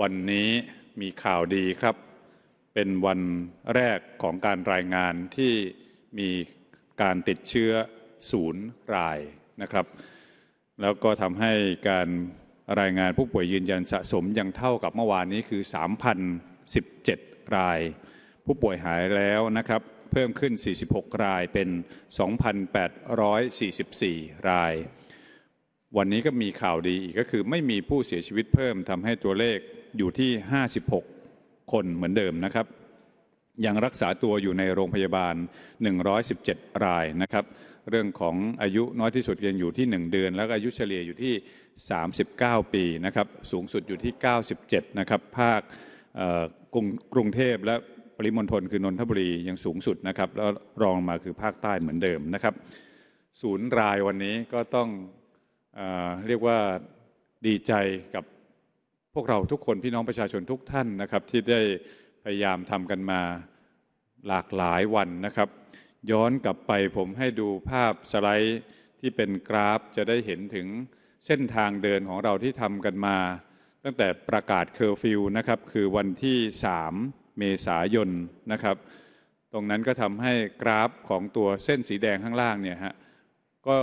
วันนี้มีข่าวดีครับ เป็นวันแรกของการรายงานที่มีการติดเชื้อศูนย์รายนะครับแล้วก็ทำให้การรายงานผู้ป่วยยืนยันสะสมยังเท่ากับเมื่อวานนี้คือ 3,017ราย ผู้ป่วยหายแล้วนะครับเพิ่มขึ้น 46รายเป็น2,844ราย วันนี้ก็มีข่าวดีอีกก็คือไม่มีผู้เสียชีวิตเพิ่มทำให้ตัวเลขอยู่ที่ 56 คนเหมือนเดิมนะครับ ยังรักษาตัวอยู่ในโรงพยาบาล 117 รายนะครับเรื่องของอายุน้อยที่สุดยังอยู่ที่ 1 เดือน แล้วอายุเฉลี่ยอยู่ที่ 39 ปีนะครับ สูงสุดอยู่ที่ 97 นะครับ ภาคกรุงกรุงเทพและปริมณฑลคือนนทบุรียังสูงสุดนะครับ แล้วรองมาคือภาคใต้เหมือนเดิมนะครับ ศูนย์รายวันนี้ก็ต้องเรียกว่าดีใจกับพวกเราทุกคนพี่น้องประชาชนทุกท่านนะครับ ที่ได้พยายามทำกันมาหลากหลายวันนะครับ ย้อนกลับไปผมให้ดูภาพสไลด์ที่เป็นกราฟจะได้เห็นถึงเส้นทางเดินของเราที่ทำกันมา ตั้งแต่ประกาศเคอร์ฟิวนะครับ คือวันที่ 3 เมษายนนะครับ ตรงนั้นก็ทำให้กราฟของตัวเส้นสีแดงข้างล่างเนี่ยฮะก็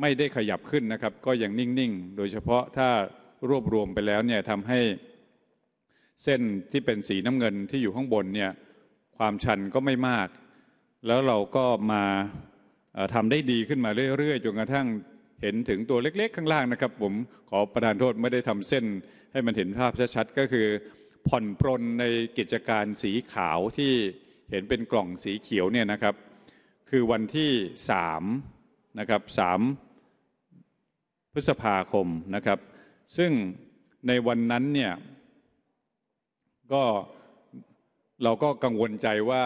ไม่ได้ขยับขึ้นนะครับ ก็ยังนิ่งๆโดยเฉพาะถ้ารวบรวมไปแล้วเนี่ยทำให้เส้นที่เป็นสีน้ำเงินที่อยู่ข้างบนเนี่ย ความชันก็ไม่มาก แล้วเราก็มาทำได้ดีขึ้นมาเรื่อยๆจนกระทั่งเห็นถึงตัวเล็กๆข้างล่างนะครับ ผมขอประทานโทษไม่ได้ทำเส้นให้มันเห็นภาพชัดๆก็คือผ่อน ปรนในกิจการสีขาวที่เห็นเป็นกล่องสีเขียวเนี่ยนะครับ คือวันที่3นะครับ3พฤษภาคมนะครับซึ่งในวันนั้นเนี่ย ก็เราก็กังวลใจว่า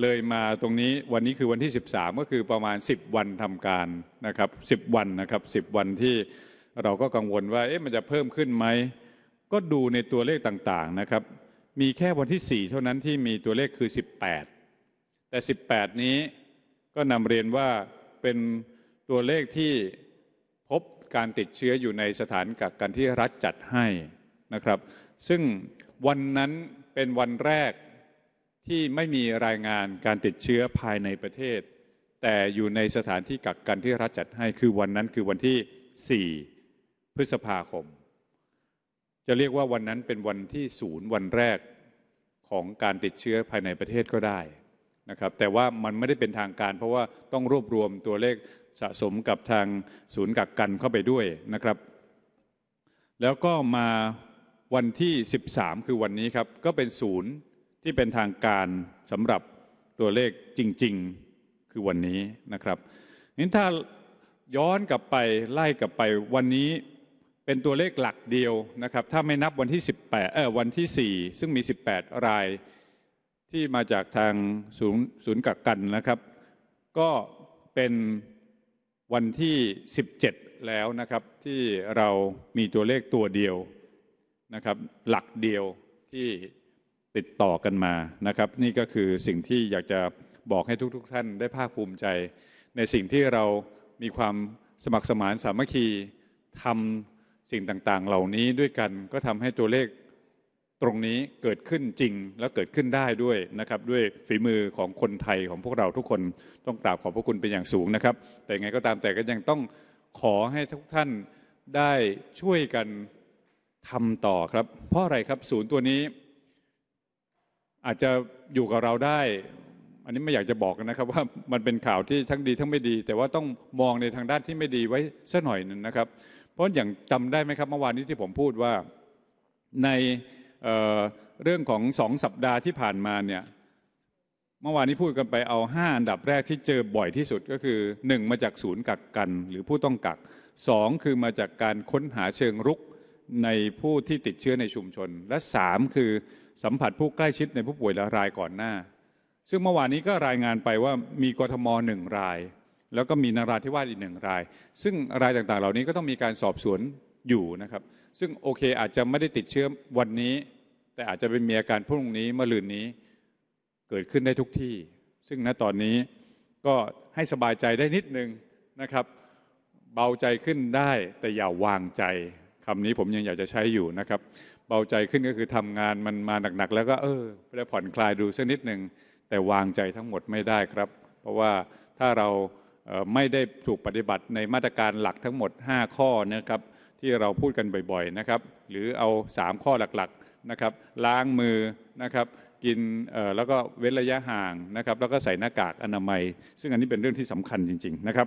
เลยมาตรงนี้ วันนี้คือวันที่ 13 ก็คือประมาณ 10 วันทำการนะครับ10วันนะครับ10วันที่เราก็กังวลว่า เอ๊ะ มันจะเพิ่มขึ้นไหม ก็ดูในตัวเลขต่างๆนะครับ มีแค่วันที่ 4เท่านั้นที่มีตัวเลขคือ 18 แต่ 18 นี้ก็นำเรียนว่าเป็นตัวเลขที่พบการติดเชื้ออยู่ในสถานกักกันที่รัฐจัดให้นะครับ ซึ่งวันนั้นเป็นวันแรกที่ไม่มีรายงานการติดเชื้อภายในประเทศ แต่อยู่ในสถานที่กักกันที่รัฐจัดให้ คือวันนั้นคือวันที่ 4 พฤษภาคม จะเรียกว่าวันนั้นเป็นวันที่ศูนย์วันแรกของการติดเชื้อภายในประเทศก็ได้ นะครับแต่ว่ามันไม่ได้เป็นทางการ เพราะว่าต้องรวบรวมตัวเลขสะสมกับทางศูนย์กักกันเข้าไปด้วยนะครับ แล้วก็มาวันที่ 13คือวันนี้ครับ ก็เป็นศูนย์ที่เป็นทางการสำหรับตัวเลขจริงๆคือวันนี้นะครับนี้ถ้าย้อนกลับไปไล่กลับไปวันนี้ เป็นตัวเลขหลักเดียวนะครับ ถ้าไม่นับวันที่18เออวันที่4ซึ่งมี18รายที่มาจากทางศูนย์ศูนย์กักกันนะครับ ก็เป็นวันที่ 17 แล้วนะครับที่เรามีตัวเลขตัวเดียวนะครับหลักเดียวที่ติดต่อกันมานะครับ นี่ก็คือสิ่งที่อยากจะบอกให้ทุก ๆทท่านได้ภาคภูมิใจ ในสิ่งที่เรามีความสมัครสมานสามัคคีทำสิ่งต่างๆ เหล่านี้ด้วยกันก็ทำให้ตัวเลขตรงนี้เกิดขึ้นจริงและเกิดขึ้นได้ด้วยนะครับ ด้วยฝีมือของคนไทยของพวกเราทุกคน ต้องกราบขอบพระคุณเป็นอย่างสูงนะครับ แต่ไงก็ตามแต่ก็ยังต้องขอให้ทุกท่านได้ช่วยกันทำต่อครับ เพราะอะไรครับ ศูนย์ตัวนี้ อาจจะอยู่กับเราได้ อันนี้ไม่อยากจะบอกนะครับ ว่ามันเป็นข่าวที่ทั้งดีทั้งไม่ดี แต่ว่าต้องมองในทางด้านที่ไม่ดีไว้สักหน่อยนึงนะครับ เพราะอย่างจำได้ไหมครับเมื่อวานนี้ที่ผมพูดว่าในเรื่องของสองสัปดาห์ที่ผ่านมาเนี่ยเมื่อวานนี้พูดกันไปเอา 5 อันดับแรกที่เจอบ่อยที่สุดก็คือ 1 มาจากศูนย์กักกันหรือผู้ต้องกัก 2 คือมาจากการค้นหาเชิงรุกในผู้ที่ติดเชื้อในชุมชน และ 3 คือสัมผัสผู้ใกล้ชิดในผู้ป่วยและรายก่อนหน้า ซึ่งเมื่อวานนี้ก็รายงานไปว่ามีกทมหนึ่งราย แล้วก็มีนาราธิวาสอีกหนึ่งราย ซึ่งรายต่างๆ เหล่านี้ก็ต้องมีการสอบสวนอยู่นะครับ ซึ่งโอเคอาจจะไม่ได้ติดเชื้อวันนี้ แต่อาจจะเป็นมีอาการพรุ่งนี้เมื่อลืนนี้เกิดขึ้นได้ทุกที่ ซึ่งณตอนนี้ก็ให้สบายใจได้นิดนึงนะครับ เบาใจขึ้นได้แต่อย่าวางใจคำนี้ผมยังอยากจะใช้อยู่นะครับ เบาใจขึ้นก็คือทำงานมันมาหนักๆ แล้วก็เออได้ผ่อนคลายดูสักนิดหนึ่งแต่วางใจทั้งหมดไม่ได้ครับ เพราะว่าถ้าเราไม่ได้ถูกปฏิบัติในมาตรการหลักทั้งหมด 5 ข้อนะครับที่เราพูดกันบ่อยๆ นะครับ หรือเอา 3 ข้อหลักๆ นะครับ ล้างมือนะครับ กินแล้วก็เว้นระยะห่างนะครับ แล้วก็ใส่หน้ากากอนามัย ซึ่งอันนี้เป็นเรื่องที่สำคัญจริงๆ นะครับ